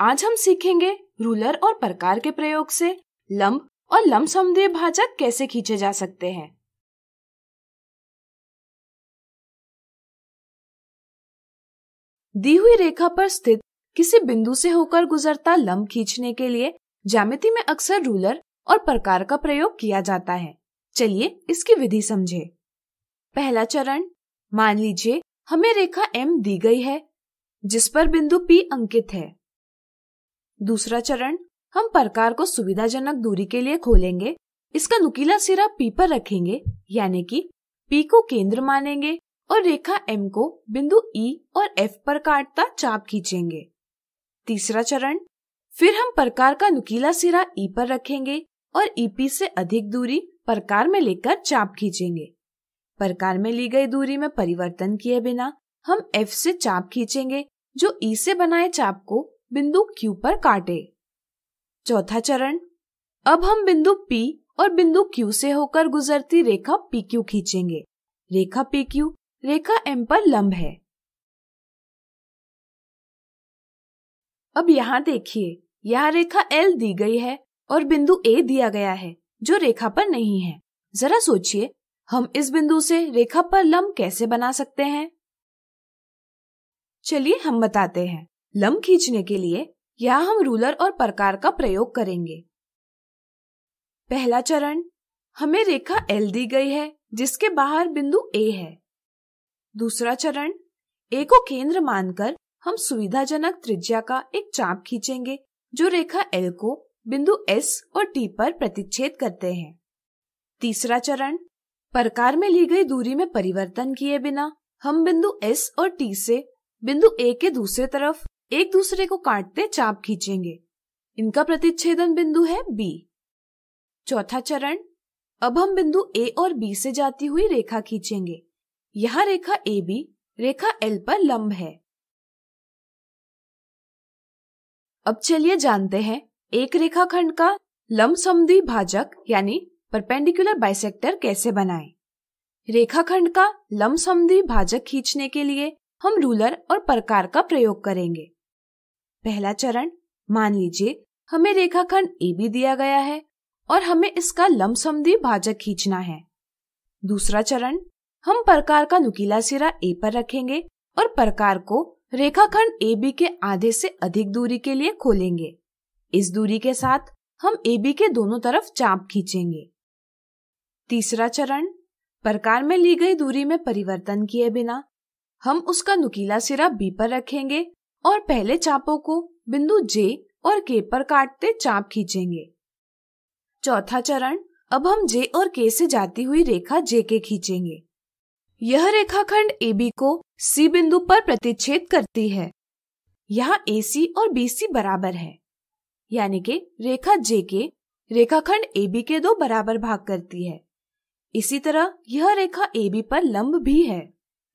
आज हम सीखेंगे रूलर और प्रकार के प्रयोग से लंब और लंब समदेह भाजक कैसे खींचे जा सकते हैं दी हुई रेखा पर स्थित किसी बिंदु से होकर गुजरता लंब खींचने के लिए ज्यामिति में अक्सर रूलर और प्रकार का प्रयोग किया जाता है चलिए इसकी विधि समझे पहला चरण मान लीजिए हमें रेखा M दी गई है जिस पर बिंदु P अंकित है दूसरा चरण हम प्रकार को सुविधाजनक दूरी के लिए खोलेंगे इसका नुकीला सिरा पी पर रखेंगे यानी कि पी को केंद्र मानेंगे और रेखा एम को बिंदु ई e और एफ पर काटता चाप खींचेंगे तीसरा चरण फिर हम प्रकार का नुकीला सिरा ई e पर रखेंगे और ईपी e से अधिक दूरी प्रकार में लेकर चाप खींचेंगे प्रकार में ली गई दूरी में परिवर्तन किए बिना हम एफ से चाप खींचेंगे जो ई e से बनाए चाप को बिंदु Q पर काटे चौथा चरण अब हम बिंदु P और बिंदु Q से होकर गुजरती रेखा PQ खींचेंगे रेखा PQ रेखा M पर लंब है अब यहाँ देखिए यह रेखा L दी गई है और बिंदु A दिया गया है जो रेखा पर नहीं है जरा सोचिए हम इस बिंदु से रेखा पर लंब कैसे बना सकते हैं चलिए हम बताते हैं लम खींचने के लिए यहाँ हम रूलर और प्रकार का प्रयोग करेंगे पहला चरण हमें रेखा एल दी गई है जिसके बाहर बिंदु ए है दूसरा चरण ए को केंद्र मानकर हम सुविधाजनक त्रिज्या का एक चाप खींचेंगे जो रेखा एल को बिंदु एस और टी पर प्रतिच्छेद करते हैं तीसरा चरण प्रकार में ली गई दूरी में परिवर्तन किए बिना हम बिंदु एस और टी से बिंदु ए के दूसरे तरफ एक दूसरे को काटते चाप खींचेंगे इनका प्रतिच्छेदन बिंदु है बी चौथा चरण अब हम बिंदु ए और बी से जाती हुई रेखा खींचेंगे यह रेखा ए बी रेखा एल पर लंब है अब चलिए जानते हैं एक रेखाखंड का लंब समद्वि भाजक यानी परपेंडिकुलर बाइसेक्टर कैसे बनाएं? रेखाखंड का लंब समद्वि भाजक खींचने के लिए हम रूलर और प्रकार का प्रयोग करेंगे पहला चरण मान लीजिए हमें रेखाखंड ए बी दिया गया है और हमें इसका दी भाजक खींचना है दूसरा चरण हम प्रकार का नुकीला सिरा ए पर रखेंगे और प्रकार को रेखाखंड ए बी के आधे से अधिक दूरी के लिए खोलेंगे इस दूरी के साथ हम ए बी के दोनों तरफ चाप खींचेंगे तीसरा चरण प्रकार में ली गई दूरी में परिवर्तन किए बिना हम उसका नुकीला सिरा बी पर रखेंगे और पहले चापों को बिंदु जे और के पर काटते चाप खींचेंगे चौथा चरण अब हम जे और के से जाती हुई रेखा जे के खींचेंगे यह रेखाखंड ए बी को सी बिंदु पर प्रतिच्छेद करती है यहाँ ए सी और बी सी बराबर है यानी कि रेखा जे के रेखाखंड ए बी के दो बराबर भाग करती है इसी तरह यह रेखा ए बी पर लंब भी है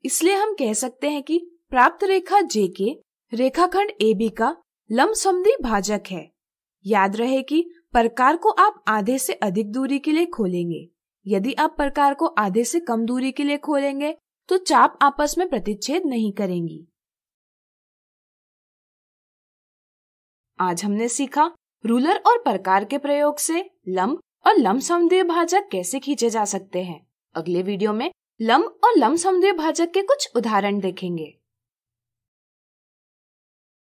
इसलिए हम कह सकते हैं कि प्राप्त रेखा जे के रेखाखंड बी का लमसमदी भाजक है याद रहे कि प्रकार को आप आधे से अधिक दूरी के लिए खोलेंगे यदि आप प्रकार को आधे से कम दूरी के लिए खोलेंगे तो चाप आपस में प्रतिच्छेद नहीं करेंगी आज हमने सीखा रूलर और प्रकार के प्रयोग से लम्ब और लम्ब समदेव भाजक कैसे खींचे जा सकते हैं अगले वीडियो में लम्ब और लम्ब समदेव भाजक के कुछ उदाहरण देखेंगे